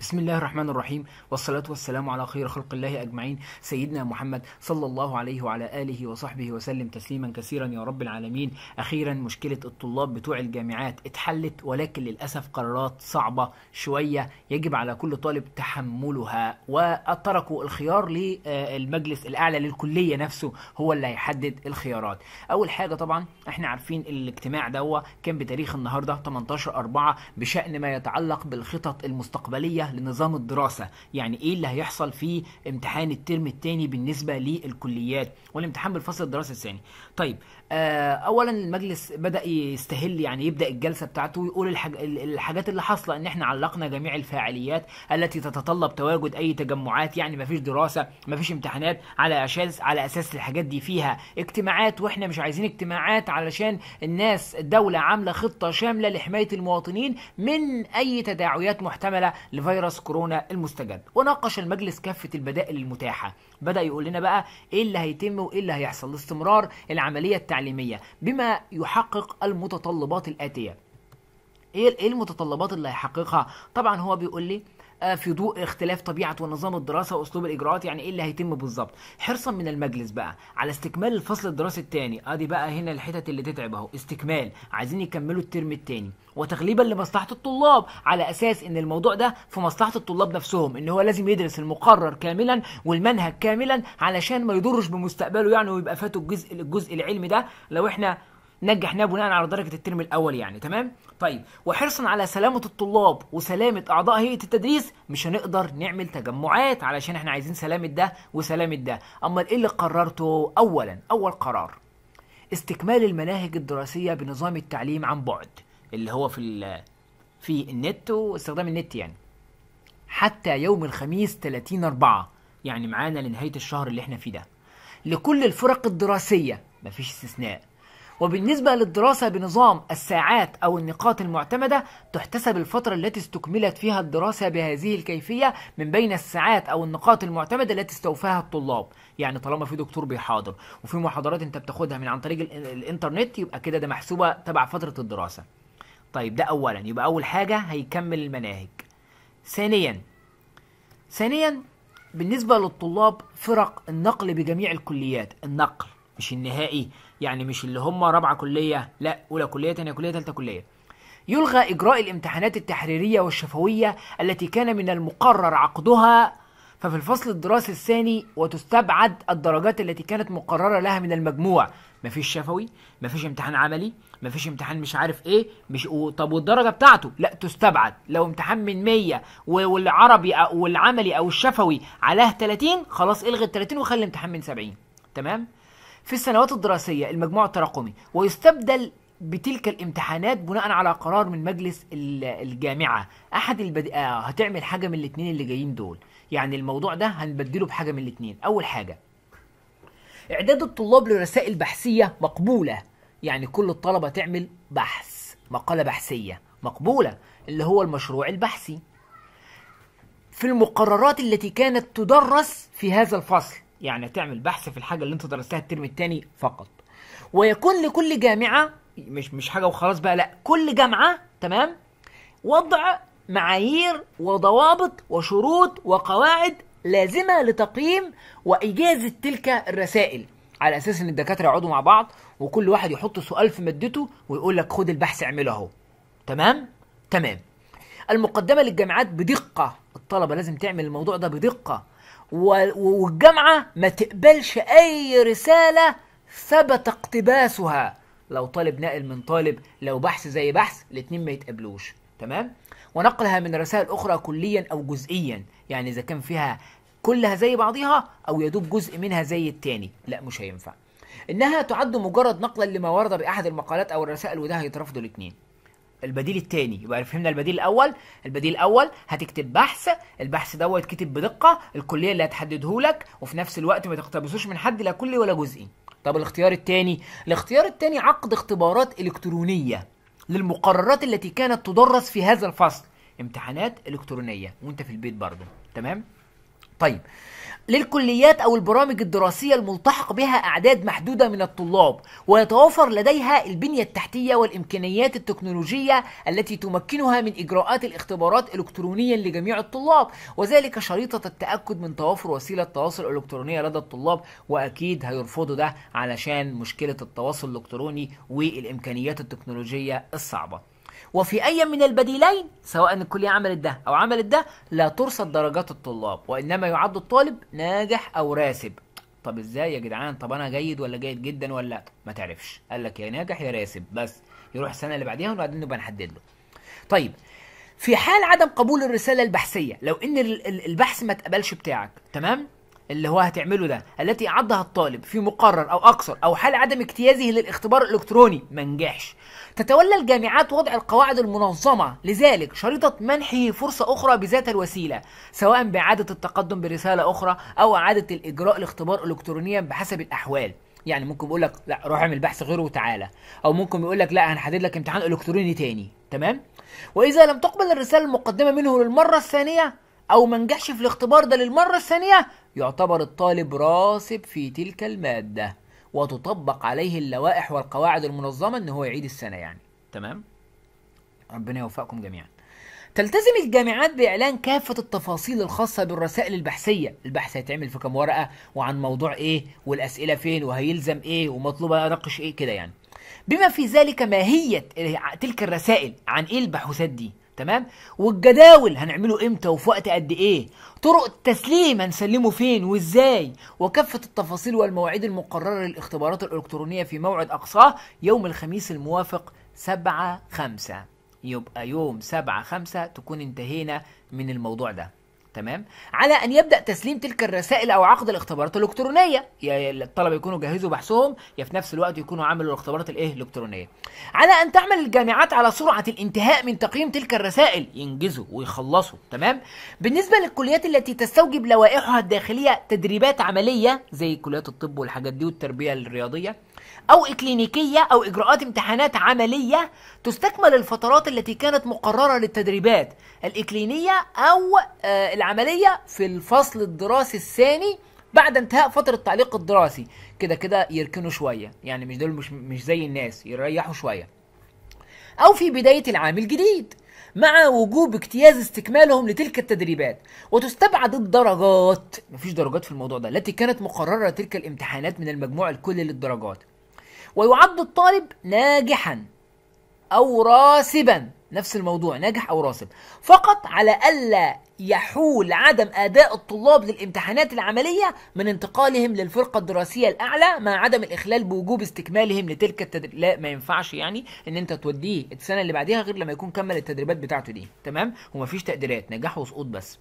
بسم الله الرحمن الرحيم والصلاة والسلام على خير خلق الله أجمعين سيدنا محمد صلى الله عليه وعلى آله وصحبه وسلم تسليما كثيرا يا رب العالمين أخيرا مشكلة الطلاب بتوع الجامعات اتحلت ولكن للأسف قرارات صعبة شوية يجب على كل طالب تحملها وتركوا الخيار للمجلس الأعلى للكلية نفسه هو اللي هيحدد الخيارات أول حاجة طبعا احنا عارفين الاجتماع ده كان بتاريخ النهاردة 18 أربعة بشأن ما يتعلق بالخطط المستقبلية بالنسبه لنظام الدراسه يعني ايه اللي هيحصل في امتحان الترم الثاني بالنسبه للكليات والامتحان بالفصل الدراسي الثاني طيب آه اولا المجلس بدا يستهل يعني يبدا الجلسه بتاعته ويقول الحاج... الحاجات اللي حاصله ان احنا علقنا جميع الفعاليات التي تتطلب تواجد اي تجمعات يعني ما فيش دراسه ما فيش امتحانات على اساس على اساس الحاجات دي فيها اجتماعات واحنا مش عايزين اجتماعات علشان الناس الدوله عامله خطه شامله لحمايه المواطنين من اي تداعيات محتمله لفيروس فيروس كورونا المستجد وناقش المجلس كافه البدائل المتاحه بدا يقول لنا بقى ايه اللي هيتم وايه اللي هيحصل لاستمرار العمليه التعليميه بما يحقق المتطلبات الاتيه ايه, إيه المتطلبات اللي هيحققها طبعا هو بيقول لي آه، في ضوء اختلاف طبيعه ونظام الدراسه واسلوب الاجراءات يعني ايه اللي هيتم بالظبط حرصا من المجلس بقى على استكمال الفصل الدراسي الثاني ادي آه، بقى هنا الحتت اللي تتعب اهو استكمال عايزين يكملوا الترم الثاني وتغليبا لمصلحه الطلاب على اساس ان الموضوع ده في مصلحه الطلاب نفسهم ان هو لازم يدرس المقرر كاملا والمنهج كاملا علشان ما يضرش بمستقبله يعني ويبقى فاته الجزء الجزء العلمي ده لو احنا نجحناه بناء على درجه الترم الاول يعني تمام طيب وحرصا على سلامه الطلاب وسلامه اعضاء هيئه التدريس مش هنقدر نعمل تجمعات علشان احنا عايزين سلامه ده وسلامه ده امال ايه اللي قررته اولا اول قرار استكمال المناهج الدراسيه بنظام التعليم عن بعد اللي هو في في النت واستخدام النت يعني حتى يوم الخميس 30 4 يعني معانا لنهايه الشهر اللي احنا فيه ده لكل الفرق الدراسيه مفيش استثناء وبالنسبة للدراسة بنظام الساعات أو النقاط المعتمدة تحتسب الفترة التي استكملت فيها الدراسة بهذه الكيفية من بين الساعات أو النقاط المعتمدة التي استوفاها الطلاب يعني طالما في دكتور بيحاضر وفي محاضرات أنت بتاخدها من عن طريق الإنترنت يبقى كده ده محسوبة تبع فترة الدراسة طيب ده أولا يبقى أول حاجة هيكمل المناهج ثانيا ثانيا بالنسبة للطلاب فرق النقل بجميع الكليات النقل مش النهائي يعني مش اللي هم رابعه كليه لا اولى كليه ثانيه كليه ثالثه كليه يلغى اجراء الامتحانات التحريريه والشفويه التي كان من المقرر عقدها ففي الفصل الدراسي الثاني وتستبعد الدرجات التي كانت مقررة لها من المجموع مفيش شفوي مفيش امتحان عملي مفيش امتحان مش عارف ايه مش طب والدرجة بتاعته لا تستبعد لو امتحان من 100 والعربي او والعملي او الشفوي عليها 30 خلاص الغي ال 30 وخلي الامتحان من 70 تمام في السنوات الدراسية المجموع التراكمي ويستبدل بتلك الامتحانات بناء على قرار من مجلس الجامعة أحد البد... آه هتعمل حاجة من الاتنين اللي جايين دول يعني الموضوع ده هنبدله بحاجة من الاتنين أول حاجة إعداد الطلاب لرسائل بحثية مقبولة يعني كل الطلبة تعمل بحث مقالة بحثية مقبولة اللي هو المشروع البحثي في المقررات التي كانت تدرس في هذا الفصل يعني هتعمل بحث في الحاجه اللي انت درستها الترم الثاني فقط ويكون لكل جامعه مش مش حاجه وخلاص بقى لا كل جامعه تمام وضع معايير وضوابط وشروط وقواعد لازمه لتقييم واجازه تلك الرسائل على اساس ان الدكاتره يقعدوا مع بعض وكل واحد يحط سؤال في مادته ويقول لك خد البحث اعمله اهو تمام تمام المقدمه للجامعات بدقه الطلبه لازم تعمل الموضوع ده بدقه والجامعة ما تقبلش أي رسالة ثبت اقتباسها لو طالب ناقل من طالب لو بحث زي بحث الاتنين ما يتقبلوش تمام ونقلها من رسائل أخرى كليا أو جزئيا يعني إذا كان فيها كلها زي بعضها أو يدوب جزء منها زي التاني لا مش هينفع إنها تعد مجرد نقلا لما ورد بأحد المقالات أو الرسائل وده هيترفضوا الاتنين البديل الثاني يبقى فهمنا البديل الاول البديل الاول هتكتب بحث البحث دوت كتب بدقه الكليه اللي هتحدده لك وفي نفس الوقت ما تقتبسوش من حد لا كلي ولا جزئي طب الاختيار الثاني الاختيار الثاني عقد اختبارات الكترونيه للمقررات التي كانت تدرس في هذا الفصل امتحانات الكترونيه وانت في البيت برضه تمام طيب للكليات أو البرامج الدراسية الملتحق بها أعداد محدودة من الطلاب ويتوافر لديها البنية التحتية والإمكانيات التكنولوجية التي تمكنها من إجراءات الاختبارات إلكترونيا لجميع الطلاب وذلك شريطة التأكد من توافر وسيلة تواصل إلكترونية لدى الطلاب وأكيد هيرفضوا ده علشان مشكلة التواصل الإلكتروني والإمكانيات التكنولوجية الصعبة وفي أي من البديلين سواء الكلية عملت ده أو عملت ده لا ترصد درجات الطلاب وإنما يعد الطالب ناجح أو راسب طب ازاي يا جدعان طب انا جيد ولا جيد جدا ولا ما تعرفش قال لك يا ناجح يا راسب بس يروح السنه اللي بعديها وبعدين نبقى نحدد له طيب في حال عدم قبول الرساله البحثيه لو ان البحث ما اتقبلش بتاعك تمام اللي هو هتعمله ده التي أعدها الطالب في مقرر أو أقصر أو حال عدم اجتيازه للاختبار الإلكتروني ما نجحش تتولى الجامعات وضع القواعد المنظمة لذلك شريطة منحه فرصة أخرى بذات الوسيلة سواء بإعادة التقدم برسالة أخرى أو إعادة الإجراء الاختبار إلكترونيا بحسب الأحوال يعني ممكن يقول لك لا روح اعمل بحث غيره وتعالى او ممكن يقول لك لا هنحدد لك امتحان الكتروني تاني تمام واذا لم تقبل الرساله المقدمه منه للمره الثانيه أو ما نجحش في الاختبار ده للمرة الثانية يعتبر الطالب راسب في تلك المادة وتطبق عليه اللوائح والقواعد المنظمة إن هو يعيد السنة يعني تمام ربنا يوفقكم جميعا تلتزم الجامعات بإعلان كافة التفاصيل الخاصة بالرسائل البحثية البحث هيتعمل في كام ورقة وعن موضوع إيه والأسئلة فين وهيلزم إيه ومطلوبة أناقش إيه كده يعني بما في ذلك ماهية تلك الرسائل عن إيه البحوثات دي تمام والجداول هنعمله امتى وفي وقت قد ايه طرق التسليم هنسلمه فين وازاي وكافه التفاصيل والمواعيد المقرره للاختبارات الالكترونيه في موعد اقصاه يوم الخميس الموافق 7 5 يبقى يوم 7 5 تكون انتهينا من الموضوع ده تمام على ان يبدا تسليم تلك الرسائل او عقد الاختبارات الالكترونيه يا الطلبه يكونوا جهزوا بحثهم يا في نفس الوقت يكونوا عملوا الاختبارات الايه الالكترونيه على ان تعمل الجامعات على سرعه الانتهاء من تقييم تلك الرسائل ينجزوا ويخلصوا تمام بالنسبه للكليات التي تستوجب لوائحها الداخليه تدريبات عمليه زي كليات الطب والحاجات دي والتربيه الرياضيه أو إكلينيكية أو إجراءات امتحانات عملية تستكمل الفترات التي كانت مقررة للتدريبات الإكلينية أو آه، العملية في الفصل الدراسي الثاني بعد انتهاء فترة التعليق الدراسي كده كده يركنوا شوية يعني مش دول مش, مش زي الناس يريحوا شوية أو في بداية العام الجديد مع وجوب اجتياز استكمالهم لتلك التدريبات وتستبعد الدرجات مفيش درجات في الموضوع ده التي كانت مقررة تلك الامتحانات من المجموع الكلي للدرجات ويعد الطالب ناجحا أو راسبا نفس الموضوع ناجح أو راسب فقط على ألا يحول عدم أداء الطلاب للامتحانات العملية من انتقالهم للفرقة الدراسية الأعلى مع عدم الإخلال بوجوب استكمالهم لتلك التدريب لا ما ينفعش يعني إن أنت توديه السنة اللي بعديها غير لما يكون كمل التدريبات بتاعته دي تمام ومفيش تقديرات نجاح وسقوط بس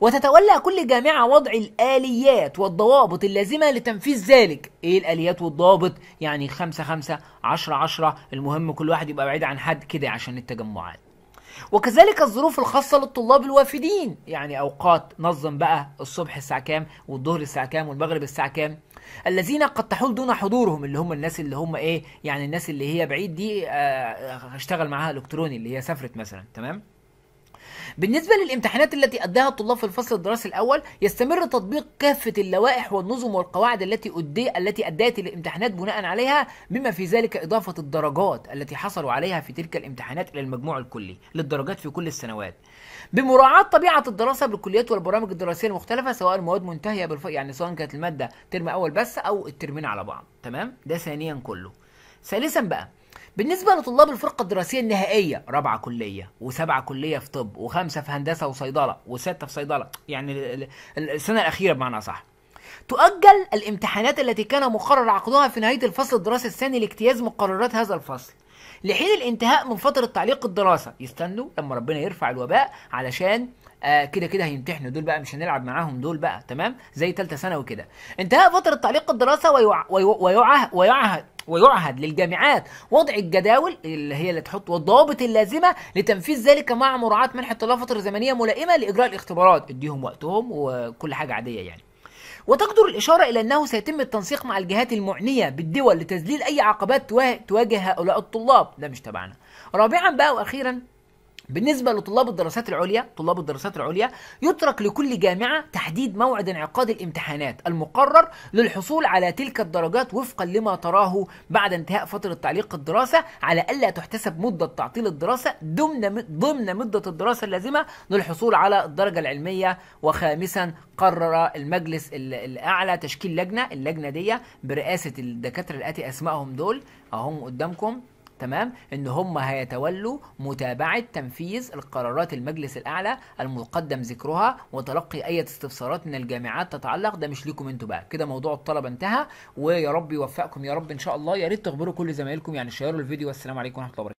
وتتولى كل جامعة وضع الآليات والضوابط اللازمة لتنفيذ ذلك إيه الآليات والضوابط؟ يعني خمسة خمسة عشرة عشرة المهم كل واحد يبقى بعيد عن حد كده عشان التجمعات وكذلك الظروف الخاصة للطلاب الوافدين يعني أوقات نظم بقى الصبح الساعة كام والظهر الساعة كام والمغرب الساعة كام الذين قد تحول دون حضورهم اللي هم الناس اللي هم ايه يعني الناس اللي هي بعيد دي اشتغل آه، معاها الكتروني اللي هي سافرت مثلا تمام بالنسبة للامتحانات التي أداها الطلاب في الفصل الدراسي الأول يستمر تطبيق كافة اللوائح والنظم والقواعد التي أدي التي أدات الامتحانات بناء عليها بما في ذلك إضافة الدرجات التي حصلوا عليها في تلك الامتحانات إلى المجموع الكلي للدرجات في كل السنوات بمراعاة طبيعة الدراسة بالكليات والبرامج الدراسية المختلفة سواء المواد منتهية بالف... يعني سواء كانت المادة ترم أول بس أو الترمين على بعض تمام ده ثانيا كله ثالثا بقى بالنسبة لطلاب الفرقة الدراسية النهائية رابعة كلية وسبعة كلية في طب وخمسة في هندسة وصيدلة وستة في صيدلة يعني السنة الأخيرة بمعنى صح تؤجل الامتحانات التي كان مقرر عقدها في نهاية الفصل الدراسي الثاني لاجتياز مقررات هذا الفصل لحين الانتهاء من فترة تعليق الدراسة يستنوا لما ربنا يرفع الوباء علشان آه كده كده هيمتحنوا دول بقى مش هنلعب معاهم دول بقى تمام زي ثالثه ثانوي كده انتهاء فتره تعليق الدراسه ويعهد ويوع... ويوع... ويوع... ويعهد للجامعات وضع الجداول اللي هي اللي تحط والضوابط اللازمه لتنفيذ ذلك مع مراعاه منح الطلاب فتره زمنيه ملائمه لاجراء الاختبارات اديهم وقتهم وكل حاجه عاديه يعني وتقدر الإشارة إلى أنه سيتم التنسيق مع الجهات المعنية بالدول لتذليل أي عقبات تواجه هؤلاء الطلاب ده مش تبعنا رابعا بقى وأخيرا بالنسبة لطلاب الدراسات العليا طلاب الدراسات العليا يترك لكل جامعة تحديد موعد انعقاد الامتحانات المقرر للحصول على تلك الدرجات وفقا لما تراه بعد انتهاء فترة تعليق الدراسة على ألا تحتسب مدة تعطيل الدراسة ضمن ضمن مدة الدراسة اللازمة للحصول على الدرجة العلمية وخامسا قرر المجلس الأعلى تشكيل لجنة اللجنة دي برئاسة الدكاترة الآتي أسمائهم دول أهم قدامكم تمام ان هم هيتولوا متابعه تنفيذ القرارات المجلس الاعلى المقدم ذكرها وتلقي اي استفسارات من الجامعات تتعلق ده مش ليكم انتوا بقى كده موضوع الطلبه انتهى ويا رب يوفقكم يا رب ان شاء الله يا ريت تخبروا كل زمايلكم يعني شيروا الفيديو والسلام عليكم ورحمه الله وبركاته